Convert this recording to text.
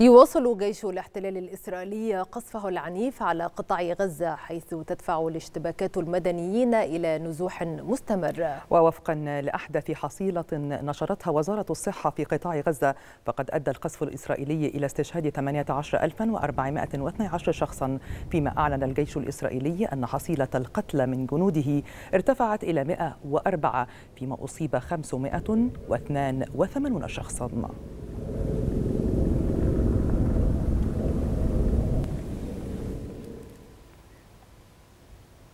يواصل جيش الاحتلال الإسرائيلي قصفه العنيف على قطاع غزة حيث تدفع الاشتباكات المدنيين إلى نزوح مستمر ووفقا لأحدث حصيلة نشرتها وزارة الصحة في قطاع غزة فقد أدى القصف الإسرائيلي إلى استشهاد 18412 شخصا فيما أعلن الجيش الإسرائيلي أن حصيلة القتلى من جنوده ارتفعت إلى 104 فيما أصيب 582 شخصا